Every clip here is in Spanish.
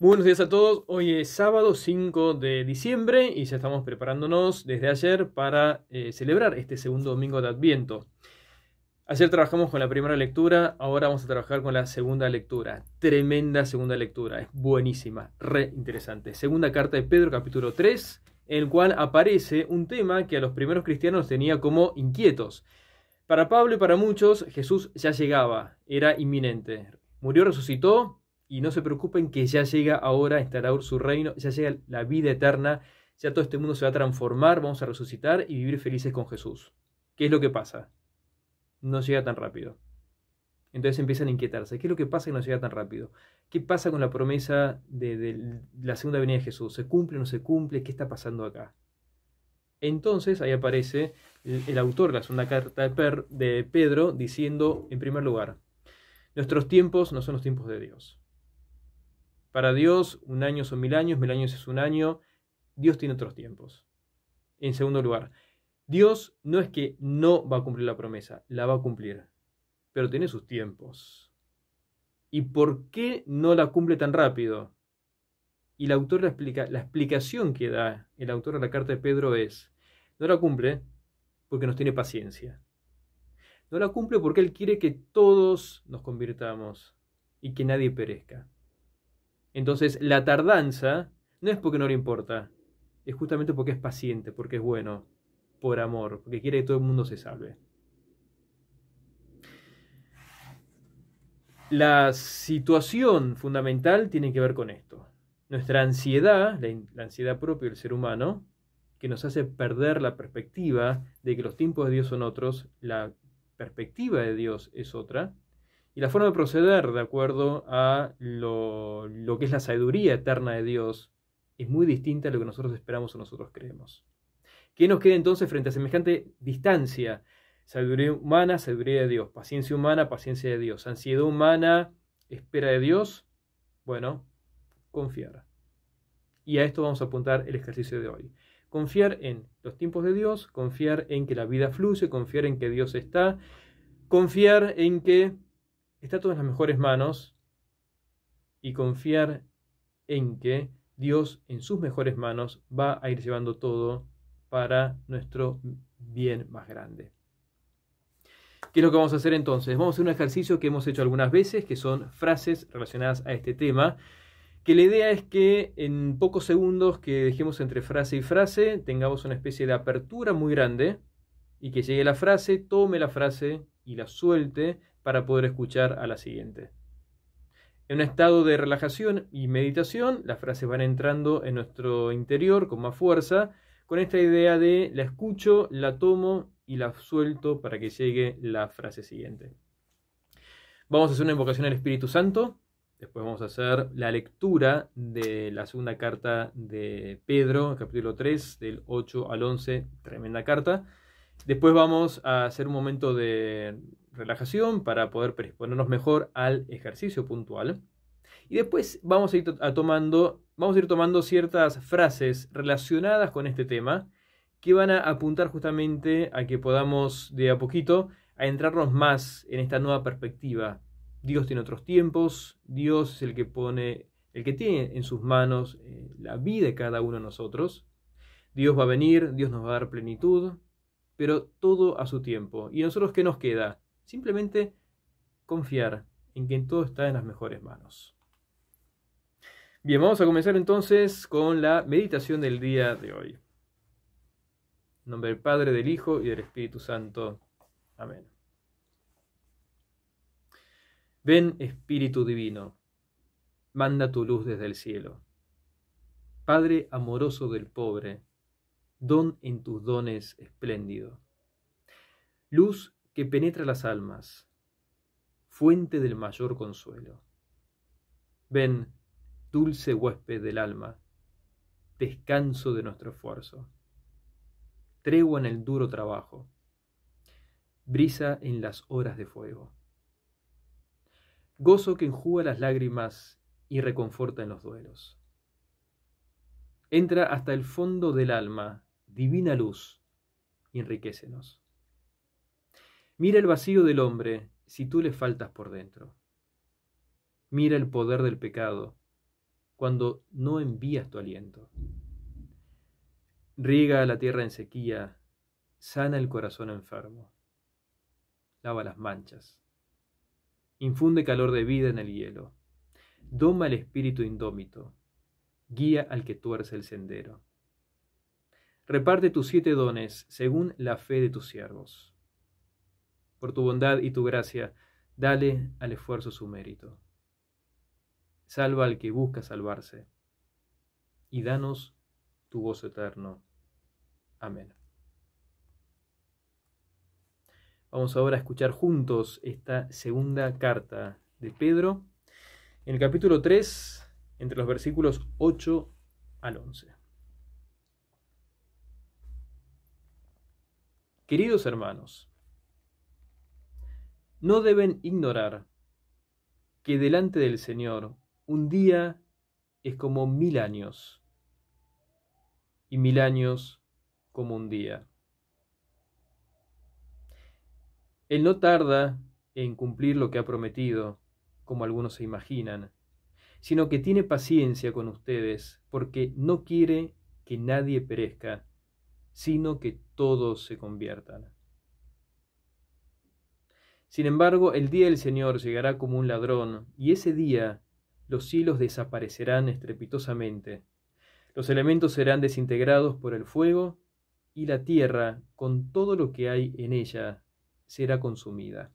buenos días a todos. Hoy es sábado 5 de diciembre y ya estamos preparándonos desde ayer para eh, celebrar este segundo domingo de Adviento. Ayer trabajamos con la primera lectura, ahora vamos a trabajar con la segunda lectura. Tremenda segunda lectura, es buenísima, re interesante. Segunda carta de Pedro, capítulo 3, en el cual aparece un tema que a los primeros cristianos tenía como inquietos. Para Pablo y para muchos, Jesús ya llegaba, era inminente. Murió, resucitó, y no se preocupen que ya llega ahora a ahora su reino, ya llega la vida eterna, ya todo este mundo se va a transformar, vamos a resucitar y vivir felices con Jesús. ¿Qué es lo que pasa? No llega tan rápido. Entonces empiezan a inquietarse. ¿Qué es lo que pasa que no llega tan rápido? ¿Qué pasa con la promesa de, la segunda venida de Jesús? ¿Se cumple o no se cumple? ¿Qué está pasando acá? Entonces ahí aparece el, autor de la segunda carta de Pedro diciendo, en primer lugar, nuestros tiempos no son los tiempos de Dios. Para Dios, un año son mil años, mil años es un año. Dios tiene otros tiempos. En segundo lugar, Dios no es que no va a cumplir la promesa, la va a cumplir, pero tiene sus tiempos. ¿Y por qué no la cumple tan rápido? Y el autor la, explica, la explicación que da el autor a la carta de Pedro es, no la cumple porque nos tiene paciencia. No la cumple porque Él quiere que todos nos convirtamos y que nadie perezca. Entonces, la tardanza no es porque no le importa, es justamente porque es paciente, porque es bueno, por amor, porque quiere que todo el mundo se salve. La situación fundamental tiene que ver con esto. Nuestra ansiedad, la, ansiedad propia del ser humano, que nos hace perder la perspectiva de que los tiempos de Dios son otros, la perspectiva de Dios es otra, y la forma de proceder de acuerdo a lo, que es la sabiduría eterna de Dios es muy distinta a lo que nosotros esperamos o nosotros creemos. ¿Qué nos queda entonces frente a semejante distancia? Sabiduría humana, sabiduría de Dios, paciencia humana, paciencia de Dios, ansiedad humana, espera de Dios. Bueno, confiar. Y a esto vamos a apuntar el ejercicio de hoy. Confiar en los tiempos de Dios, confiar en que la vida fluye, confiar en que Dios está, confiar en que está todo en las mejores manos y confiar en que Dios en sus mejores manos va a ir llevando todo para nuestro bien más grande. ¿Qué es lo que vamos a hacer entonces? Vamos a hacer un ejercicio que hemos hecho algunas veces, que son frases relacionadas a este tema, que la idea es que en pocos segundos que dejemos entre frase y frase tengamos una especie de apertura muy grande y que llegue la frase, tome la frase y la suelte para poder escuchar a la siguiente. En un estado de relajación y meditación, las frases van entrando en nuestro interior con más fuerza, con esta idea de la escucho, la tomo y la suelto para que llegue la frase siguiente. Vamos a hacer una invocación al Espíritu Santo, después vamos a hacer la lectura de la segunda carta de Pedro, capítulo 3, del 8 al 11, tremenda carta. Después vamos a hacer un momento de relajación para poder preponernos mejor al ejercicio puntual. Y después vamos a ir, tomando, vamos a ir tomando ciertas frases relacionadas con este tema que van a apuntar justamente a que podamos de a poquito entrarnos más en esta nueva perspectiva. Dios tiene otros tiempos, Dios es el que pone, el que tiene en sus manos eh, la vida de cada uno de nosotros. Dios va a venir, Dios nos va a dar plenitud, pero todo a su tiempo. ¿Y nosotros qué nos queda? Simplemente confiar en que todo está en las mejores manos. Bien, vamos a comenzar entonces con la meditación del día de hoy. En nombre del Padre, del Hijo y del Espíritu Santo. Amén. Ven Espíritu Divino, manda tu luz desde el cielo. Padre amoroso del pobre, don en tus dones espléndido. Luz que penetra las almas, fuente del mayor consuelo. Ven, dulce huésped del alma, descanso de nuestro esfuerzo, tregua en el duro trabajo, brisa en las horas de fuego, gozo que enjuga las lágrimas y reconforta en los duelos. Entra hasta el fondo del alma, divina luz, y enriquecenos. Mira el vacío del hombre si tú le faltas por dentro. Mira el poder del pecado cuando no envías tu aliento. Riega la tierra en sequía, sana el corazón enfermo, lava las manchas, infunde calor de vida en el hielo, doma el espíritu indómito, guía al que tuerce el sendero. Reparte tus siete dones según la fe de tus siervos por tu bondad y tu gracia, dale al esfuerzo su mérito. Salva al que busca salvarse, y danos tu voz eterno. Amén. Vamos ahora a escuchar juntos esta segunda carta de Pedro, en el capítulo 3, entre los versículos 8 al 11. Queridos hermanos, no deben ignorar que delante del Señor un día es como mil años y mil años como un día. Él no tarda en cumplir lo que ha prometido, como algunos se imaginan, sino que tiene paciencia con ustedes porque no quiere que nadie perezca, sino que todos se conviertan. Sin embargo, el día del Señor llegará como un ladrón, y ese día los hilos desaparecerán estrepitosamente. Los elementos serán desintegrados por el fuego, y la tierra, con todo lo que hay en ella, será consumida.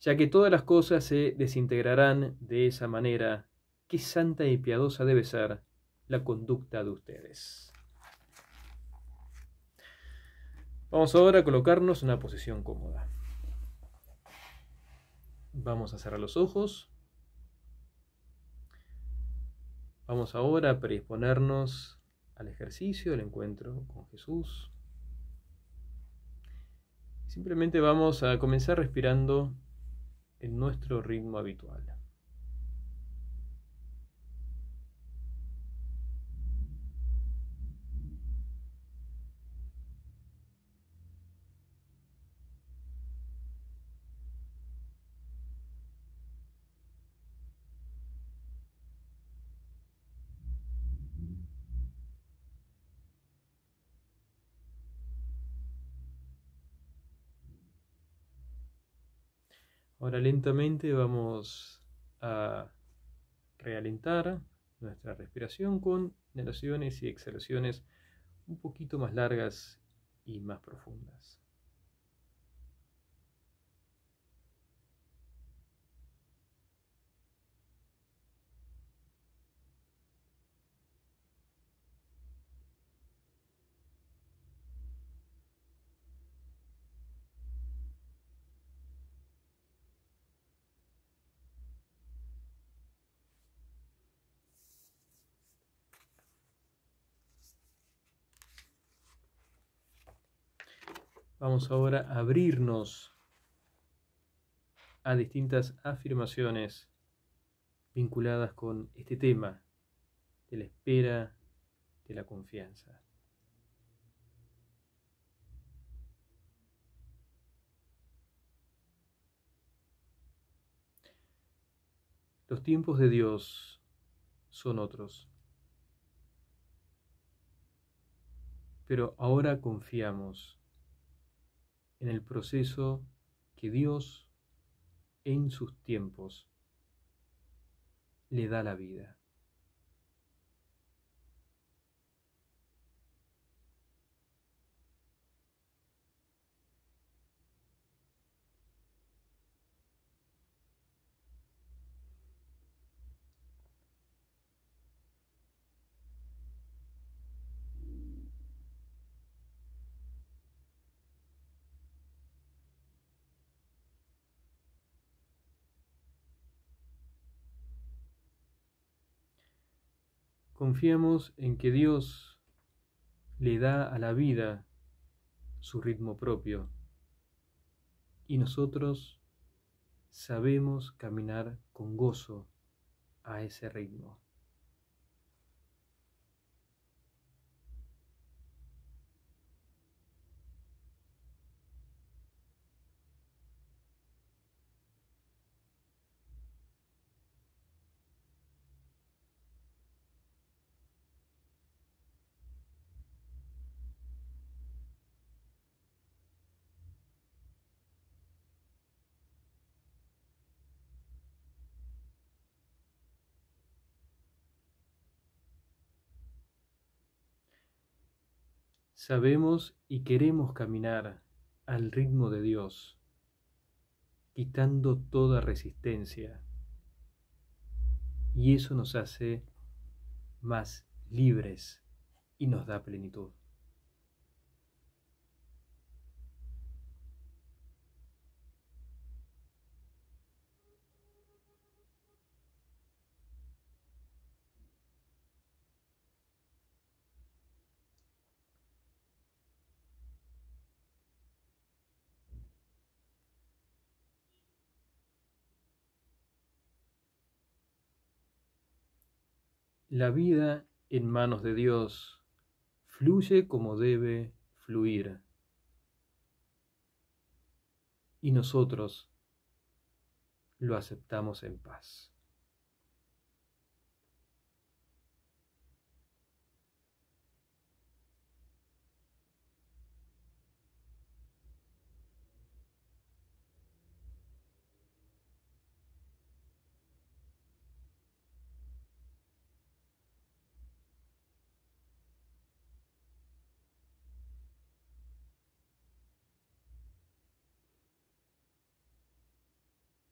Ya que todas las cosas se desintegrarán de esa manera, qué santa y piadosa debe ser la conducta de ustedes. Vamos ahora a colocarnos en una posición cómoda. Vamos a cerrar los ojos. Vamos ahora a predisponernos al ejercicio, al encuentro con Jesús. Simplemente vamos a comenzar respirando en nuestro ritmo habitual. Ahora lentamente vamos a realentar nuestra respiración con inhalaciones y exhalaciones un poquito más largas y más profundas. Vamos ahora a abrirnos a distintas afirmaciones vinculadas con este tema de la espera, de la confianza. Los tiempos de Dios son otros. Pero ahora confiamos en el proceso que Dios en sus tiempos le da la vida. Confiamos en que Dios le da a la vida su ritmo propio y nosotros sabemos caminar con gozo a ese ritmo. Sabemos y queremos caminar al ritmo de Dios, quitando toda resistencia. Y eso nos hace más libres y nos da plenitud. La vida en manos de Dios fluye como debe fluir. Y nosotros lo aceptamos en paz.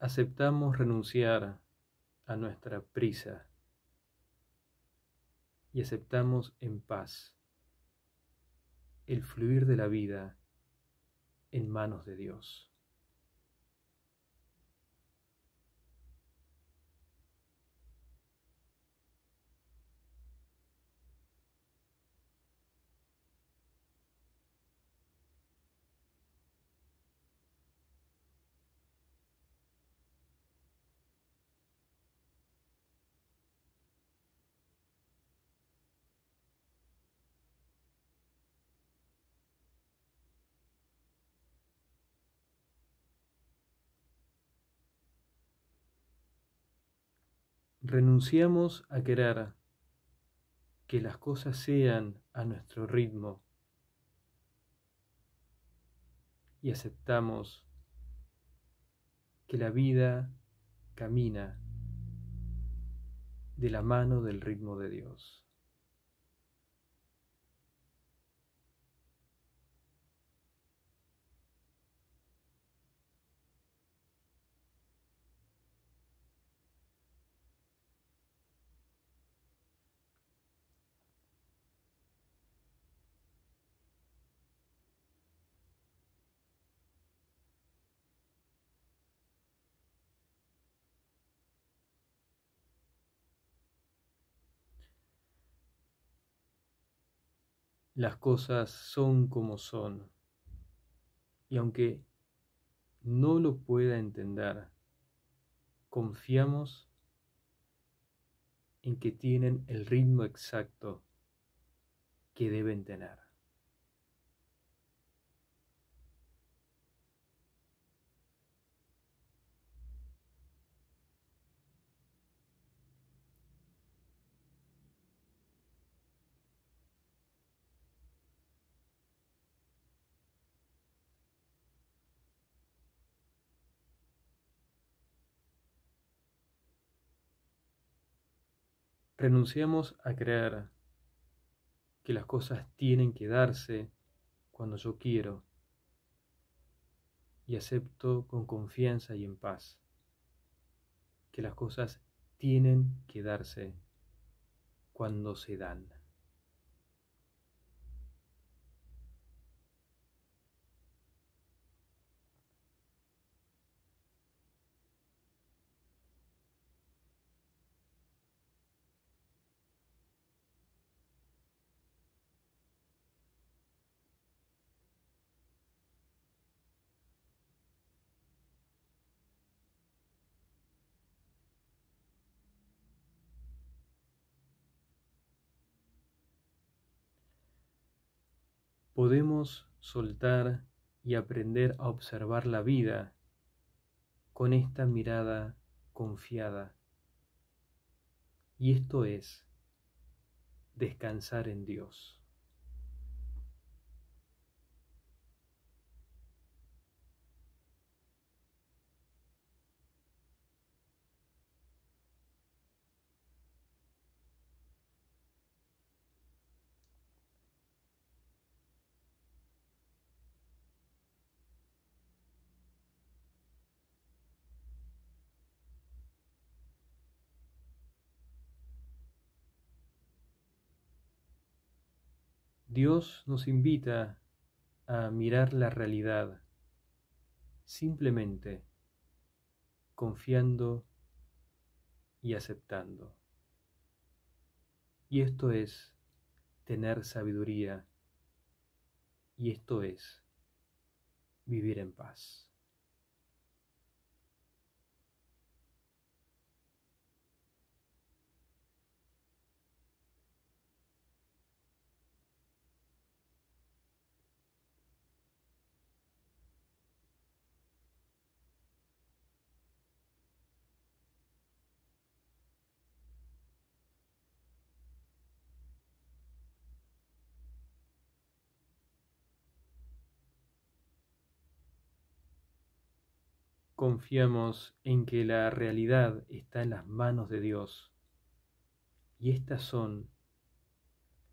aceptamos renunciar a nuestra prisa y aceptamos en paz el fluir de la vida en manos de Dios. renunciamos a querer que las cosas sean a nuestro ritmo y aceptamos que la vida camina de la mano del ritmo de Dios. las cosas son como son. Y aunque no lo pueda entender, confiamos en que tienen el ritmo exacto que deben tener. Renunciamos a creer que las cosas tienen que darse cuando yo quiero y acepto con confianza y en paz que las cosas tienen que darse cuando se dan. podemos soltar y aprender a observar la vida con esta mirada confiada. Y esto es descansar en Dios. Dios nos invita a mirar la realidad simplemente confiando y aceptando. Y esto es tener sabiduría y esto es vivir en paz. confiamos en que la realidad está en las manos de Dios y estas son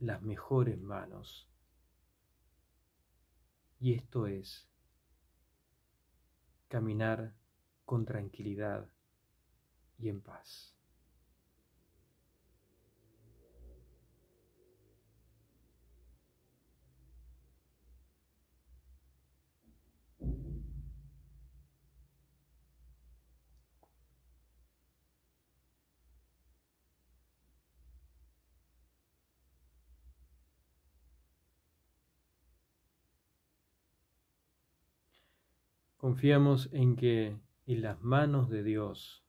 las mejores manos. Y esto es caminar con tranquilidad y en paz. Confiamos en que en las manos de Dios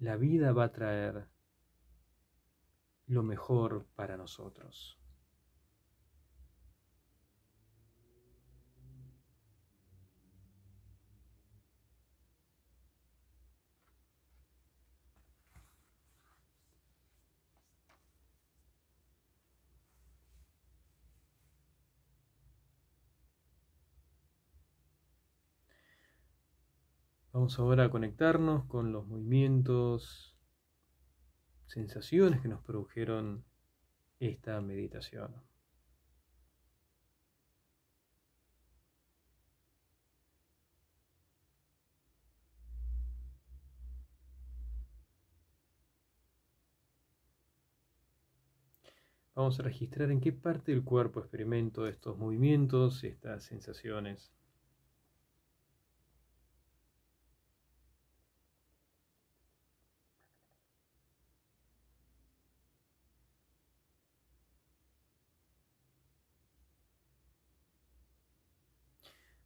la vida va a traer lo mejor para nosotros. Vamos ahora a conectarnos con los movimientos, sensaciones que nos produjeron esta meditación. Vamos a registrar en qué parte del cuerpo experimento estos movimientos, estas sensaciones.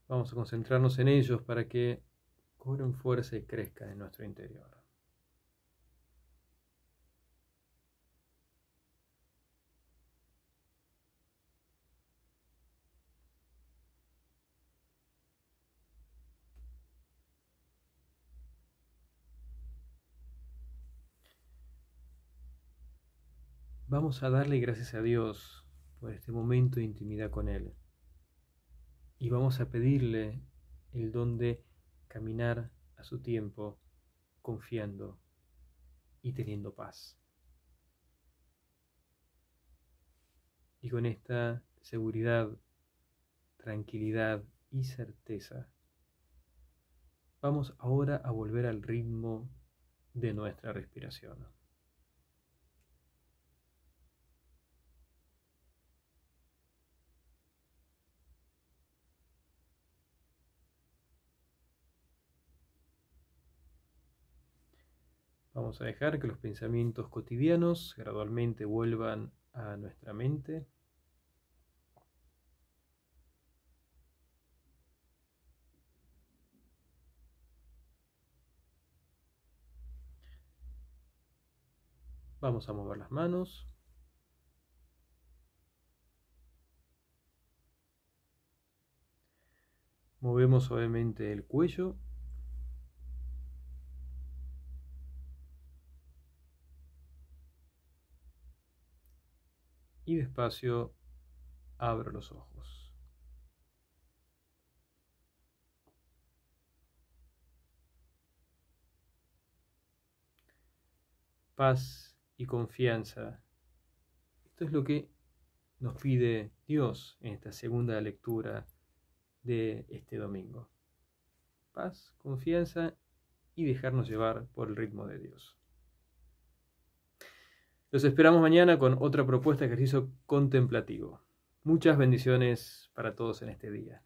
Vamos a concentrarnos en ellos para que cobren fuerza y crezcan en nuestro interior. Vamos a darle gracias a Dios por este momento de intimidad con Él y vamos a pedirle el don de caminar a su tiempo, confiando y teniendo paz. Y con esta seguridad, tranquilidad y certeza, vamos ahora a volver al ritmo de nuestra respiración. Vamos a dejar que los pensamientos cotidianos gradualmente vuelvan a nuestra mente. Vamos a mover las manos. Movemos suavemente el cuello y despacio abro los ojos. Paz y confianza. Esto es lo que nos pide Dios en esta segunda lectura de este domingo. Paz, confianza y dejarnos llevar por el ritmo de Dios. Los esperamos mañana con otra propuesta de ejercicio contemplativo. Muchas bendiciones para todos en este día.